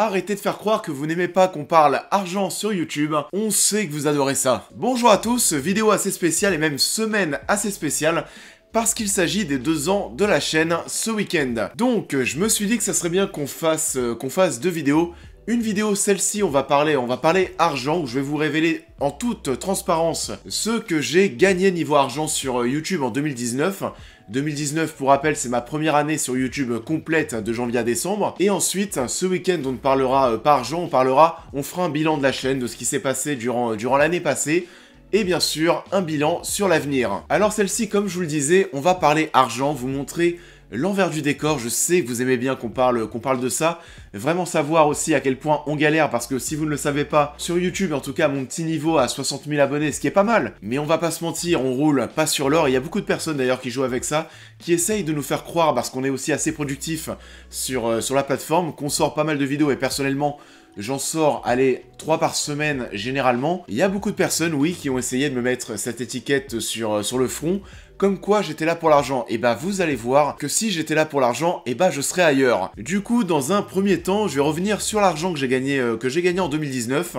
Arrêtez de faire croire que vous n'aimez pas qu'on parle argent sur YouTube, on sait que vous adorez ça. Bonjour à tous, vidéo assez spéciale et même semaine assez spéciale, parce qu'il s'agit des deux ans de la chaîne ce week-end. Donc je me suis dit que ça serait bien qu'on fasse, euh, fasse deux vidéos. Une vidéo, celle-ci, on va parler, on va parler argent, où je vais vous révéler en toute transparence ce que j'ai gagné niveau argent sur euh, YouTube en 2019 2019, pour rappel, c'est ma première année sur YouTube complète de janvier à décembre. Et ensuite, ce week-end, on parlera euh, pas argent, on parlera, on fera un bilan de la chaîne, de ce qui s'est passé durant, euh, durant l'année passée et bien sûr un bilan sur l'avenir. Alors celle-ci, comme je vous le disais, on va parler argent, vous montrer l'envers du décor. Je sais que vous aimez bien qu'on parle, qu'on parle de ça. Vraiment savoir aussi à quel point on galère parce que si vous ne le savez pas, sur YouTube en tout cas, mon petit niveau à 60 000 abonnés, ce qui est pas mal. Mais on va pas se mentir, on roule pas sur l'or. Il y a beaucoup de personnes d'ailleurs qui jouent avec ça, qui essayent de nous faire croire parce qu'on est aussi assez productif sur, euh, sur la plateforme, qu'on sort pas mal de vidéos et personnellement, J'en sors, allez, 3 par semaine généralement. Il y a beaucoup de personnes, oui, qui ont essayé de me mettre cette étiquette sur, euh, sur le front comme quoi j'étais là pour l'argent. Et eh bah ben, vous allez voir que si j'étais là pour l'argent, et eh bah ben, je serais ailleurs. Du coup, dans un premier temps, je vais revenir sur l'argent que j'ai gagné, euh, que j'ai gagné en 2019.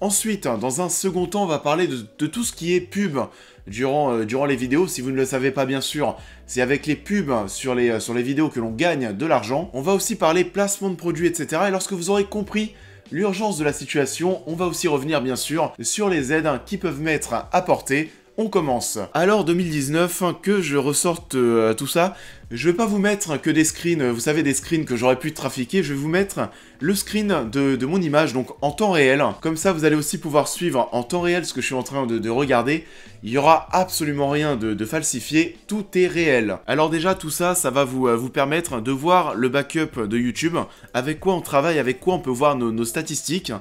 Ensuite, dans un second temps, on va parler de, tout ce qui est pub durant, euh, durant les vidéos. Si vous ne le savez pas, bien sûr, c'est avec les pubs sur les, sur les vidéos que l'on gagne de l'argent. On va aussi parler placement de produits, etc. Et lorsque vous aurez compris l'urgence de la situation, on va aussi revenir bien sûr sur les aides hein, qui peuvent m'être apportées on commence. Alors 2019, que je ressorte euh, tout ça, je vais pas vous mettre que des screens, euh, vous savez des screens que j'aurais pu trafiquer, je vais vous mettre le screen de, mon image, donc en temps réel. Comme ça, vous allez aussi pouvoir suivre en temps réel ce que je suis en train de, regarder. Il y aura absolument rien de, falsifié, tout est réel. Alors déjà, tout ça, ça va euh, vous, permettre de voir le backup de YouTube, avec quoi on travaille, avec quoi on peut voir nos statistiques.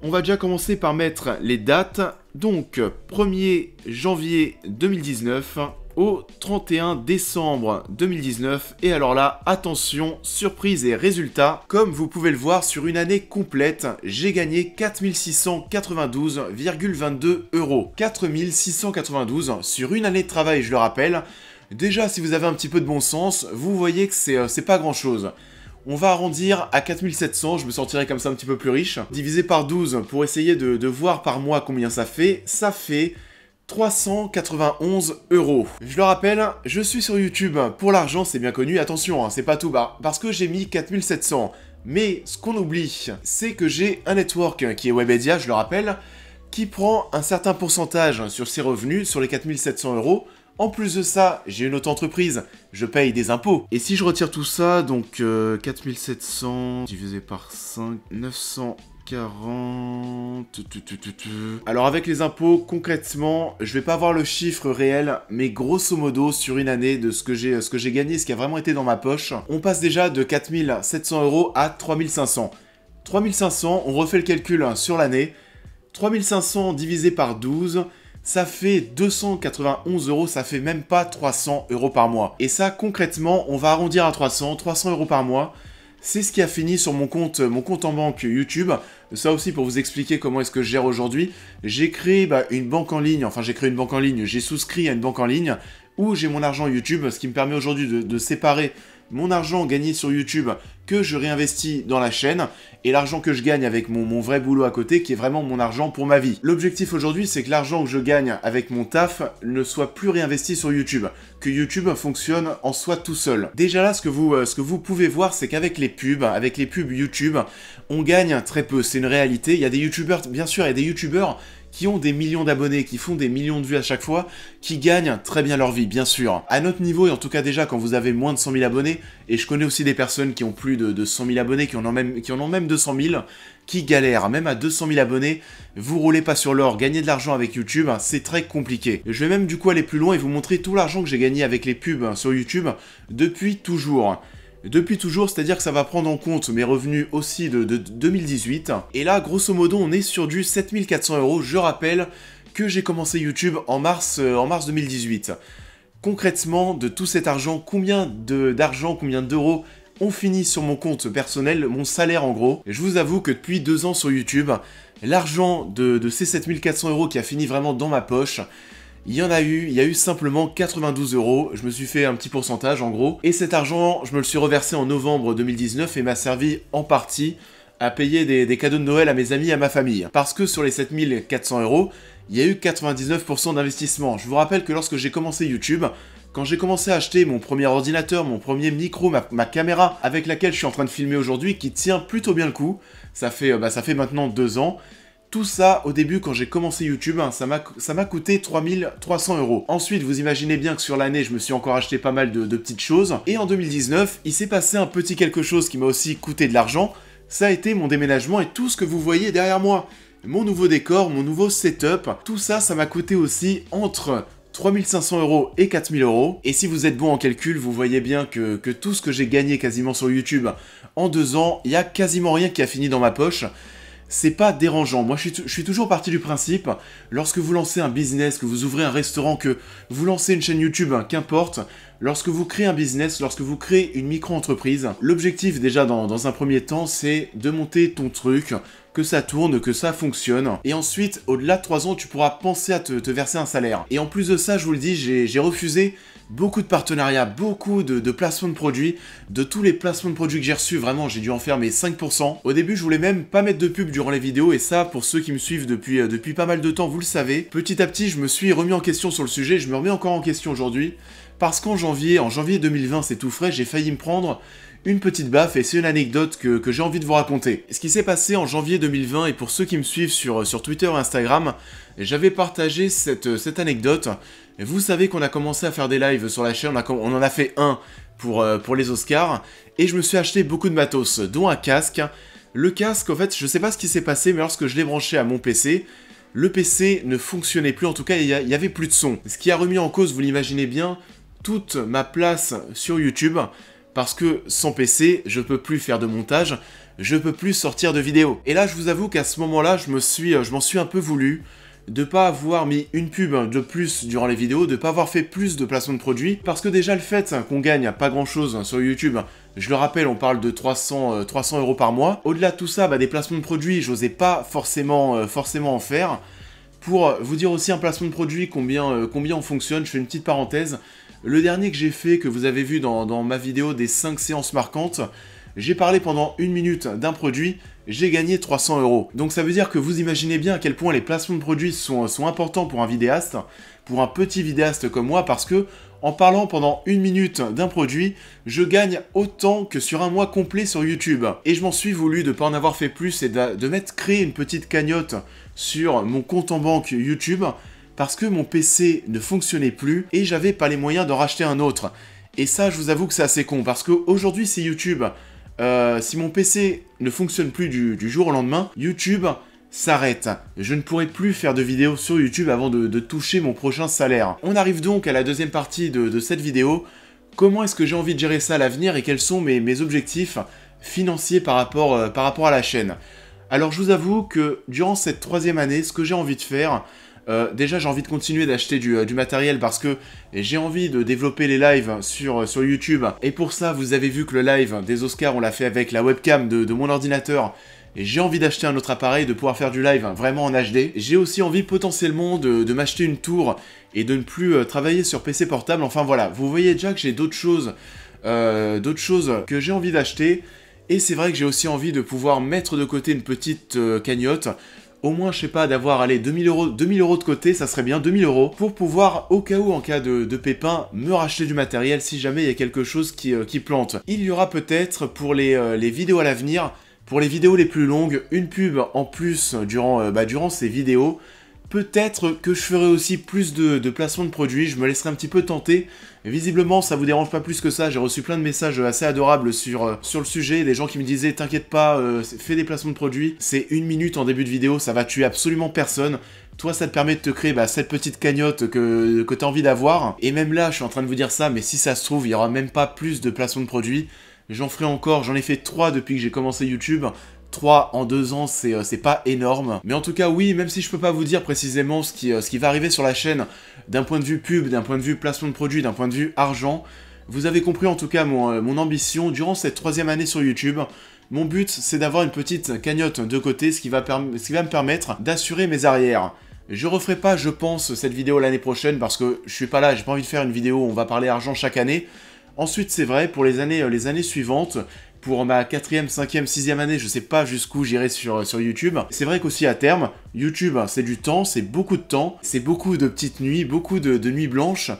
On va déjà commencer par mettre les dates. Donc 1er janvier 2019 au 31 décembre 2019. Et alors là, attention, surprise et résultat. Comme vous pouvez le voir, sur une année complète, j'ai gagné 4692,22 euros. 4692 sur une année de travail, je le rappelle. Déjà, si vous avez un petit peu de bon sens, vous voyez que c'est euh, pas grand chose. On va arrondir à 4700, je me sentirai comme ça un petit peu plus riche. Divisé par 12 pour essayer de, voir par mois combien ça fait, ça fait 391 euros. Je le rappelle, je suis sur YouTube. Pour l'argent, c'est bien connu. Attention, hein, c'est pas tout bas. Parce que j'ai mis 4700. Mais ce qu'on oublie, c'est que j'ai un network qui est Webedia, je le rappelle, qui prend un certain pourcentage sur ses revenus, sur les 4700 euros, en plus de ça, j'ai une autre entreprise, je paye des impôts. Et si je retire tout ça, donc 4700 euh, divisé par 5, 940... Alors avec les impôts, concrètement, je vais pas voir le chiffre réel, mais grosso modo, sur une année de ce que j'ai ce que j'ai gagné, ce qui a vraiment été dans ma poche, on passe déjà de 4700 euros à 3500. 3500, on refait le calcul hein, sur l'année. 3500 divisé par 12, ça fait 291 euros, ça fait même pas 300 euros par mois. Et ça, concrètement, on va arrondir à 300, 300 euros par mois. C'est ce qui a fini sur mon compte, mon compte en banque YouTube. Ça aussi pour vous expliquer comment est-ce que je gère aujourd'hui. J'ai créé bah, une banque en ligne, enfin j'ai créé une banque en ligne, j'ai souscrit à une banque en ligne où j'ai mon argent YouTube, ce qui me permet aujourd'hui de séparer mon argent gagné sur YouTube que je réinvestis dans la chaîne et l'argent que je gagne avec mon, vrai boulot à côté qui est vraiment mon argent pour ma vie. L'objectif aujourd'hui c'est que l'argent que je gagne avec mon taf ne soit plus réinvesti sur YouTube, que YouTube fonctionne en soi tout seul. Déjà là ce que vous, euh, ce que vous pouvez voir c'est qu'avec les pubs, avec les pubs YouTube, on gagne très peu, c'est une réalité. Il y a des YouTubers, bien sûr, il y a des YouTubers qui ont des millions d'abonnés, qui font des millions de vues à chaque fois, qui gagnent très bien leur vie, bien sûr. À notre niveau, et en tout cas déjà quand vous avez moins de 100 000 abonnés, et je connais aussi des personnes qui ont plus de, de 100 000 abonnés, qui en, ont même, qui en ont même 200 000, qui galèrent. Même à 200 000 abonnés, vous roulez pas sur l'or, gagner de l'argent avec YouTube, hein, c'est très compliqué. Je vais même du coup aller plus loin et vous montrer tout l'argent que j'ai gagné avec les pubs hein, sur YouTube depuis toujours depuis toujours, c'est-à-dire que ça va prendre en compte mes revenus aussi de, 2018. Et là, grosso modo, on est sur du 7400 euros. Je rappelle que j'ai commencé YouTube en mars, euh, en mars 2018. Concrètement, de tout cet argent, combien d'argent, combien d'euros ont fini sur mon compte personnel, mon salaire en gros. je vous avoue que depuis deux ans sur YouTube, l'argent de, de ces 7400 euros qui a fini vraiment dans ma poche, il y en a eu, il y a eu simplement 92 euros, je me suis fait un petit pourcentage en gros, et cet argent, je me le suis reversé en novembre 2019 et m'a servi en partie à payer des, cadeaux de Noël à mes amis et à ma famille. Parce que sur les 7400 euros, il y a eu 99% d'investissement. Je vous rappelle que lorsque j'ai commencé YouTube, quand j'ai commencé à acheter mon premier ordinateur, mon premier micro, ma, caméra avec laquelle je suis en train de filmer aujourd'hui, qui tient plutôt bien le coup, ça fait, bah, ça fait maintenant deux ans, tout ça, au début, quand j'ai commencé YouTube, hein, ça m'a coûté 3300 euros. Ensuite, vous imaginez bien que sur l'année, je me suis encore acheté pas mal de, petites choses. Et en 2019, il s'est passé un petit quelque chose qui m'a aussi coûté de l'argent. Ça a été mon déménagement et tout ce que vous voyez derrière moi. Mon nouveau décor, mon nouveau setup, tout ça, ça m'a coûté aussi entre 3500 euros et 4000 euros. Et si vous êtes bon en calcul, vous voyez bien que, que tout ce que j'ai gagné quasiment sur YouTube en deux ans, il n'y a quasiment rien qui a fini dans ma poche c'est pas dérangeant. Moi, je suis, toujours parti du principe, lorsque vous lancez un business, que vous ouvrez un restaurant, que vous lancez une chaîne YouTube, qu'importe, lorsque vous créez un business, lorsque vous créez une micro-entreprise, l'objectif déjà dans, un premier temps, c'est de monter ton truc, que ça tourne, que ça fonctionne. Et ensuite, au-delà de 3 ans, tu pourras penser à te, te, verser un salaire. Et en plus de ça, je vous le dis, j'ai refusé beaucoup de partenariats, beaucoup de, placements de produits. De tous les placements de produits que j'ai reçus, vraiment, j'ai dû en faire mes 5%. Au début, je voulais même pas mettre de pub durant les vidéos, et ça, pour ceux qui me suivent depuis, euh, depuis pas mal de temps, vous le savez. Petit à petit, je me suis remis en question sur le sujet, je me remets encore en question aujourd'hui, parce qu'en janvier, en janvier 2020, c'est tout frais, j'ai failli me prendre une petite baffe et c'est une anecdote que, j'ai envie de vous raconter. Ce qui s'est passé en janvier 2020 et pour ceux qui me suivent sur, sur Twitter et Instagram, j'avais partagé cette, cette anecdote vous savez qu'on a commencé à faire des lives sur la chaîne, on, en a fait un euh, pour, les Oscars, et je me suis acheté beaucoup de matos, dont un casque. Le casque, en fait, je sais pas ce qui s'est passé, mais lorsque je l'ai branché à mon PC, le PC ne fonctionnait plus, en tout cas, il n'y avait plus de son. Ce qui a remis en cause, vous l'imaginez bien, toute ma place sur YouTube, parce que sans PC, je ne peux plus faire de montage, je peux plus sortir de vidéos. Et là, je vous avoue qu'à ce moment-là, je m'en suis un peu voulu de pas avoir mis une pub de plus durant les vidéos, de pas avoir fait plus de placements de produits, parce que déjà le fait qu'on gagne pas grand chose sur YouTube, je le rappelle, on parle de 300, 300 euh, euros par mois. Au-delà de tout ça, bah, des placements de produits, j'osais pas forcément, euh, forcément en faire. Pour euh, vous dire aussi un placement de produit, combien, combien on fonctionne, je fais une petite parenthèse. Le dernier que j'ai fait, que vous avez vu dans, dans ma vidéo des 5 séances marquantes, j'ai parlé pendant une minute d'un produit, j'ai gagné 300 euros. Donc ça veut dire que vous imaginez bien à quel point les placements de produits sont, importants pour un vidéaste, pour un petit vidéaste comme moi, parce que en parlant pendant une minute d'un produit, je gagne autant que sur un mois complet sur YouTube. Et je m'en suis voulu de ne pas en avoir fait plus et de, mettre créer une petite cagnotte sur mon compte en banque YouTube parce que mon PC ne fonctionnait plus et j'avais pas les moyens d'en racheter un autre. Et ça, je vous avoue que c'est assez con parce qu'aujourd'hui, c'est YouTube euh, si mon PC ne fonctionne plus du, jour au lendemain, YouTube s'arrête. Je ne pourrai plus faire de vidéos sur YouTube avant de, toucher mon prochain salaire. On arrive donc à la deuxième partie de, cette vidéo. Comment est-ce que j'ai envie de gérer ça à l'avenir et quels sont mes, objectifs financiers par euh, par rapport à la chaîne Alors je vous avoue que durant cette troisième année, ce que j'ai envie de faire, euh, déjà, j'ai envie de continuer d'acheter du, euh, matériel parce que j'ai envie de développer les lives sur, euh, sur, YouTube. Et pour ça, vous avez vu que le live des Oscars, on l'a fait avec la webcam de, mon ordinateur. Et j'ai envie d'acheter un autre appareil, de pouvoir faire du live hein, vraiment en HD. J'ai aussi envie potentiellement de, m'acheter une tour et de ne plus travailler sur PC portable. Enfin voilà, vous voyez déjà que j'ai d'autres d'autres choses que j'ai envie d'acheter. Et c'est vrai que j'ai aussi envie de pouvoir mettre de côté une petite cagnotte au moins, je sais pas, d'avoir, allez, 2000 euros, 2000 euros de côté, ça serait bien, 2000 euros, pour pouvoir, au cas où, en cas de, pépin, me racheter du matériel si jamais il y a quelque chose qui, euh, plante. Il y aura peut-être, pour les, euh, les vidéos à l'avenir, pour les vidéos les plus longues, une pub en plus durant, euh, bah, durant ces vidéos, Peut-être que je ferai aussi plus de, placements de produits, je me laisserai un petit peu tenter. Visiblement, ça vous dérange pas plus que ça. J'ai reçu plein de messages assez adorables sur, euh, sur le sujet, des gens qui me disaient T'inquiète pas, euh, fais des placements de produits. C'est une minute en début de vidéo, ça va tuer absolument personne. Toi, ça te permet de te créer bah, cette petite cagnotte que, que tu as envie d'avoir. Et même là, je suis en train de vous dire ça, mais si ça se trouve, il n'y aura même pas plus de placements de produits. J'en ferai encore, j'en ai fait 3 depuis que j'ai commencé YouTube. 3 en 2 ans, euh, c'est pas énorme. Mais en tout cas, oui, même si je peux pas vous dire précisément ce qui, euh, ce qui va arriver sur la chaîne d'un point de vue pub, d'un point de vue placement de produits, d'un point de vue argent, vous avez compris en tout cas mon, euh, mon ambition durant cette troisième année sur YouTube. Mon but, c'est d'avoir une petite cagnotte de côté, ce qui va, ce qui va me permettre d'assurer mes arrières. Je referai pas, je pense, cette vidéo l'année prochaine parce que je suis pas là, j'ai pas envie de faire une vidéo où on va parler argent chaque année. Ensuite, c'est vrai, pour les années, les années suivantes, pour ma quatrième, cinquième, sixième année, je sais pas jusqu'où j'irai sur, YouTube. C'est vrai qu'aussi à terme, YouTube, hein, c'est du temps, c'est beaucoup de temps, c'est beaucoup de petites nuits, beaucoup de, nuits blanches.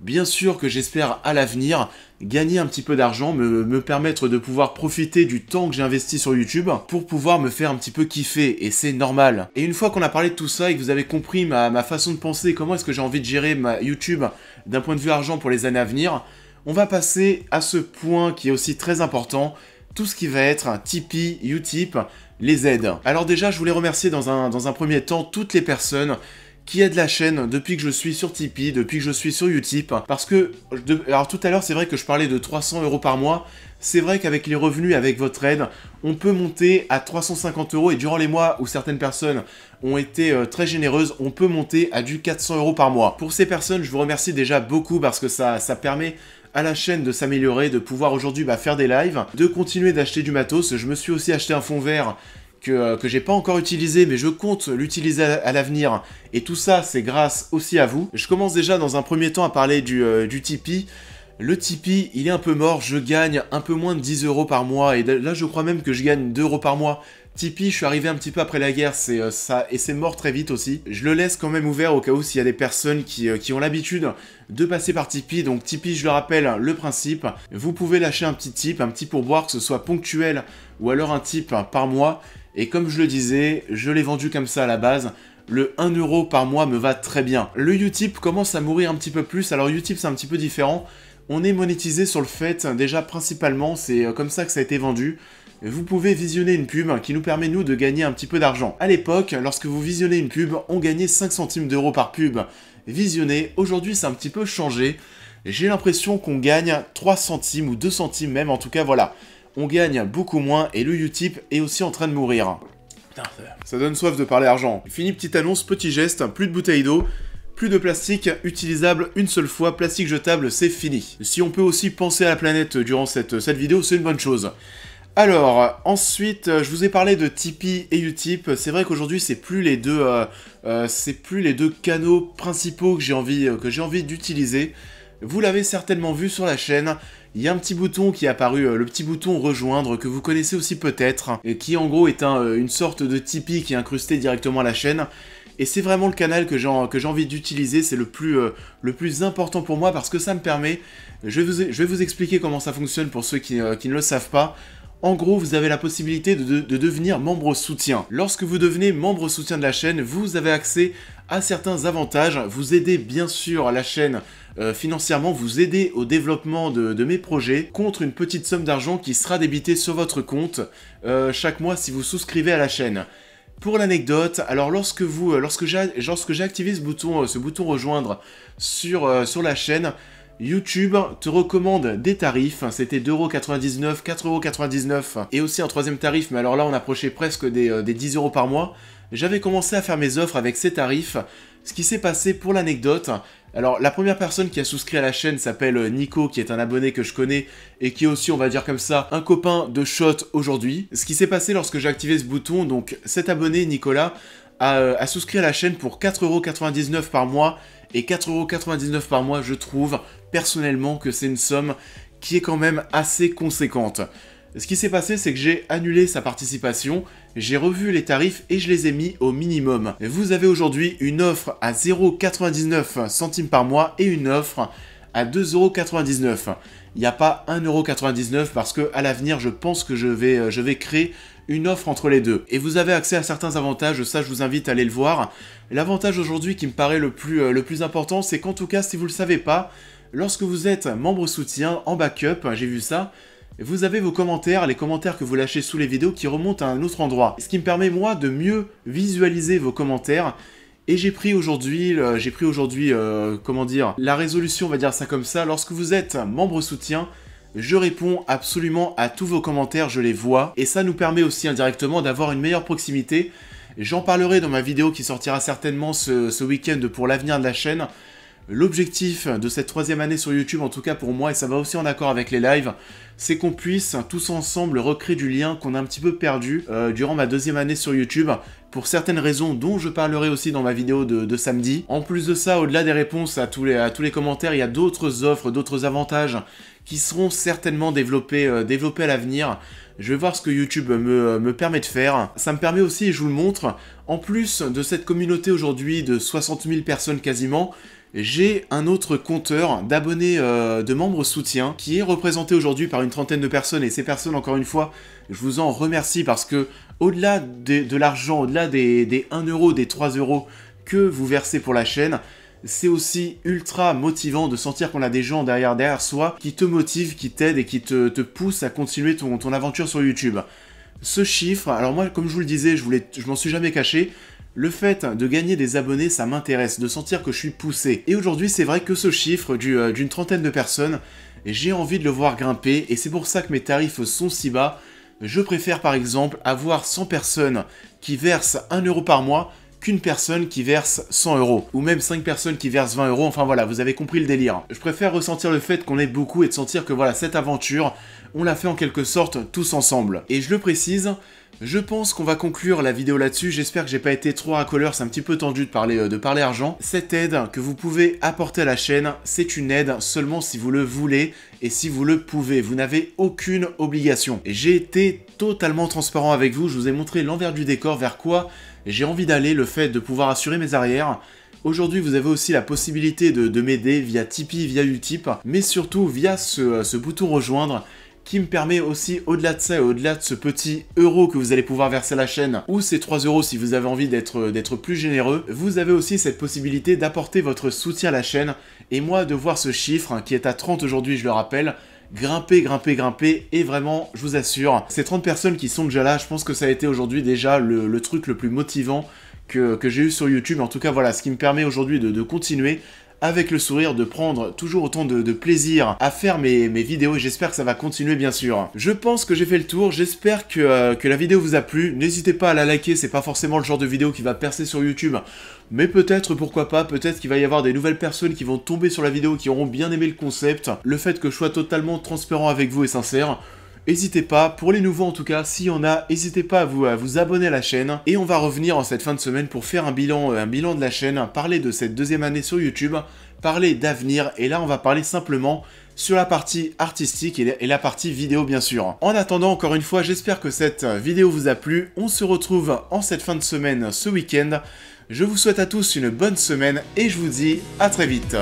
Bien sûr que j'espère à l'avenir gagner un petit peu d'argent, me, permettre de pouvoir profiter du temps que j'ai investi sur YouTube pour pouvoir me faire un petit peu kiffer, et c'est normal. Et une fois qu'on a parlé de tout ça et que vous avez compris ma, ma façon de penser, comment est-ce que j'ai envie de gérer ma YouTube d'un point de vue argent pour les années à venir, on va passer à ce point qui est aussi très important, tout ce qui va être Tipeee, Utip, les aides. Alors déjà, je voulais remercier dans un, premier temps toutes les personnes qui aident la chaîne depuis que je suis sur Tipeee, depuis que je suis sur Utip. Parce que, alors tout à l'heure, c'est vrai que je parlais de 300 euros par mois. C'est vrai qu'avec les revenus, avec votre aide, on peut monter à 350 euros. Et durant les mois où certaines personnes ont été euh, très généreuses, on peut monter à du 400 euros par mois. Pour ces personnes, je vous remercie déjà beaucoup parce que ça, ça permet à la chaîne de s'améliorer, de pouvoir aujourd'hui bah, faire des lives, de continuer d'acheter du matos. Je me suis aussi acheté un fond vert que, euh, que j'ai pas encore utilisé, mais je compte l'utiliser à, l'avenir. Et tout ça, c'est grâce aussi à vous. Je commence déjà dans un premier temps à parler du, euh, Tipeee. Le Tipeee, il est un peu mort, je gagne un peu moins de 10 euros par mois, et là je crois même que je gagne 2 euros par mois, Tipeee, je suis arrivé un petit peu après la guerre, c'est euh, ça, et c'est mort très vite aussi. Je le laisse quand même ouvert au cas où s'il y a des personnes euh, qui, ont l'habitude de passer par Tipeee. Donc Tipeee, je le rappelle, le principe, vous pouvez lâcher un petit tip, un petit pourboire, que ce soit ponctuel ou alors un tip hein, par mois. Et comme je le disais, je l'ai vendu comme ça à la base. Le 1€ par mois me va très bien. Le Utip commence à mourir un petit peu plus. Alors Utip, c'est un petit peu différent on est monétisé sur le fait, déjà principalement, c'est euh, comme ça que ça a été vendu, vous pouvez visionner une pub qui nous permet nous de gagner un petit peu d'argent. À l'époque, lorsque vous visionnez une pub, on gagnait 5 centimes d'euros par pub. Visionner, aujourd'hui c'est un petit peu changé. J'ai l'impression qu'on gagne 3 centimes ou 2 centimes même, en tout cas voilà. On gagne beaucoup moins et le Utip est aussi en train de mourir. Putain, ça donne soif de parler argent. Fini petite annonce, petit geste, plus de bouteille d'eau. Plus de plastique utilisable une seule fois, plastique jetable, c'est fini. Si on peut aussi penser à la planète durant cette, vidéo, c'est une bonne chose. Alors, ensuite, je vous ai parlé de Tipeee et Utip. C'est vrai qu'aujourd'hui, c'est plus les deux, euh, euh, c'est plus les deux canaux principaux que j'ai envie, euh, que j'ai envie d'utiliser. Vous l'avez certainement vu sur la chaîne, il y a un petit bouton qui est apparu, le petit bouton rejoindre que vous connaissez aussi peut-être, et qui en gros est une sorte de Tipeee qui est incrusté directement à la chaîne. Et c'est vraiment le canal que j'ai envie d'utiliser, c'est euh, le, plus, important pour moi parce que ça me permet, je vais vous, expliquer comment ça fonctionne pour ceux euh, qui, ne le savent pas, en gros, vous avez la possibilité de, devenir membre soutien. Lorsque vous devenez membre soutien de la chaîne, vous avez accès à certains avantages. Vous aidez bien sûr la chaîne euh, financièrement, vous aidez au développement de, mes projets contre une petite somme d'argent qui sera débitée sur votre compte chaque mois si vous souscrivez à la chaîne. Pour l'anecdote, alors lorsque vous, euh, lorsque j'ai, activé ce bouton, euh, ce bouton rejoindre euh, sur, la chaîne, YouTube te recommande des tarifs, c'était 2,99€, 4,99€ et aussi un troisième tarif, mais alors là on approchait presque des, des 10€ par mois. J'avais commencé à faire mes offres avec ces tarifs. Ce qui s'est passé pour l'anecdote, alors la première personne qui a souscrit à la chaîne s'appelle euh, Nico, qui est un abonné que je connais et qui est aussi, on va dire comme ça, un copain de shot aujourd'hui. Ce qui s'est passé lorsque j'ai activé ce bouton, donc cet abonné Nicolas a, euh, souscrit à la chaîne pour 4,99€ par mois et 4,99€ par mois, je trouve personnellement que c'est une somme qui est quand même assez conséquente. Ce qui s'est passé, c'est que j'ai annulé sa participation, j'ai revu les tarifs et je les ai mis au minimum. Vous avez aujourd'hui une offre à 0,99 centimes par mois et une offre à 2,99€. Il n'y a pas 1,99€ parce que à l'avenir, je pense que je vais, euh, je vais créer une offre entre les deux. Et vous avez accès à certains avantages, ça je vous invite à aller le voir. L'avantage aujourd'hui qui me paraît le plus, euh, le plus important, c'est qu'en tout cas, si vous ne le savez pas, lorsque vous êtes membre soutien en backup, hein, j'ai vu ça, vous avez vos commentaires, les commentaires que vous lâchez sous les vidéos qui remontent à un autre endroit. Ce qui me permet moi de mieux visualiser vos commentaires et j'ai pris aujourd'hui, j'ai pris aujourd'hui, euh, comment dire, la résolution, on va dire ça comme ça. Lorsque vous êtes membre soutien, je réponds absolument à tous vos commentaires, je les vois. Et ça nous permet aussi indirectement d'avoir une meilleure proximité. J'en parlerai dans ma vidéo qui sortira certainement ce, ce week-end pour l'avenir de la chaîne. L'objectif de cette troisième année sur YouTube, en tout cas pour moi, et ça va aussi en accord avec les lives, c'est qu'on puisse tous ensemble recréer du lien qu'on a un petit peu perdu euh, durant ma deuxième année sur YouTube, pour certaines raisons dont je parlerai aussi dans ma vidéo de, samedi. En plus de ça, au-delà des réponses à tous les, commentaires, il y a d'autres offres, d'autres avantages qui seront certainement euh, développés, à l'avenir. Je vais voir ce que YouTube me, me, permet de faire. Ça me permet aussi, et je vous le montre, en plus de cette communauté aujourd'hui de 60 000 personnes quasiment, j'ai un autre compteur d'abonnés, euh, de membres soutien, qui est représenté aujourd'hui par une trentaine de personnes. Et ces personnes, encore une fois, je vous en remercie parce que, au-delà de, l'argent, au-delà des, 1€, euro, des 3 euros que vous versez pour la chaîne, c'est aussi ultra motivant de sentir qu'on a des gens derrière, derrière soi qui te motivent, qui t'aident et qui te, poussent à continuer ton, aventure sur YouTube. Ce chiffre, alors moi, comme je vous le disais, je, voulais, je m'en suis jamais caché, le fait de gagner des abonnés, ça m'intéresse, de sentir que je suis poussé. Et aujourd'hui, c'est vrai que ce chiffre euh, d'une trentaine de personnes, j'ai envie de le voir grimper, et c'est pour ça que mes tarifs sont si bas. Je préfère par exemple avoir 100 personnes qui versent 1 euro par mois qu'une personne qui verse 100 euros, ou même 5 personnes qui versent 20 euros, enfin voilà, vous avez compris le délire. Je préfère ressentir le fait qu'on est beaucoup et de sentir que voilà, cette aventure, on l'a fait en quelque sorte tous ensemble. Et je le précise, je pense qu'on va conclure la vidéo là-dessus, j'espère que j'ai pas été trop racoleur, c'est un petit peu tendu de parler, euh, de parler argent. Cette aide que vous pouvez apporter à la chaîne, c'est une aide seulement si vous le voulez et si vous le pouvez, vous n'avez aucune obligation. J'ai été totalement transparent avec vous, je vous ai montré l'envers du décor, vers quoi j'ai envie d'aller, le fait de pouvoir assurer mes arrières, Aujourd'hui, vous avez aussi la possibilité de, m'aider via Tipeee, via Utip, mais surtout via ce euh, bouton rejoindre qui me permet aussi, au-delà de ça, au-delà de ce petit euro que vous allez pouvoir verser à la chaîne, ou ces 3 euros si vous avez envie d'être plus généreux, vous avez aussi cette possibilité d'apporter votre soutien à la chaîne, et moi de voir ce chiffre, hein, qui est à 30 aujourd'hui, je le rappelle, grimper, grimper, grimper, et vraiment, je vous assure, ces 30 personnes qui sont déjà là, je pense que ça a été aujourd'hui déjà le, truc le plus motivant que, j'ai eu sur YouTube. En tout cas, voilà, ce qui me permet aujourd'hui de continuer, avec le sourire, de prendre toujours autant de, plaisir à faire mes, vidéos et j'espère que ça va continuer bien sûr. Je pense que j'ai fait le tour, j'espère que, euh, que la vidéo vous a plu. N'hésitez pas à la liker, c'est pas forcément le genre de vidéo qui va percer sur YouTube, mais peut-être, pourquoi pas, peut-être qu'il va y avoir des nouvelles personnes qui vont tomber sur la vidéo, qui auront bien aimé le concept, le fait que je sois totalement transparent avec vous et sincère. N'hésitez pas, pour les nouveaux en tout cas, s'il y en a, n'hésitez pas à vous, à vous abonner à la chaîne. Et on va revenir en cette fin de semaine pour faire un bilan, euh, un bilan de la chaîne, parler de cette deuxième année sur YouTube, parler d'avenir. Et là, on va parler simplement sur la partie artistique et la partie vidéo bien sûr. En attendant, encore une fois, j'espère que cette vidéo vous a plu. On se retrouve en cette fin de semaine, ce week-end. Je vous souhaite à tous une bonne semaine et je vous dis à très vite.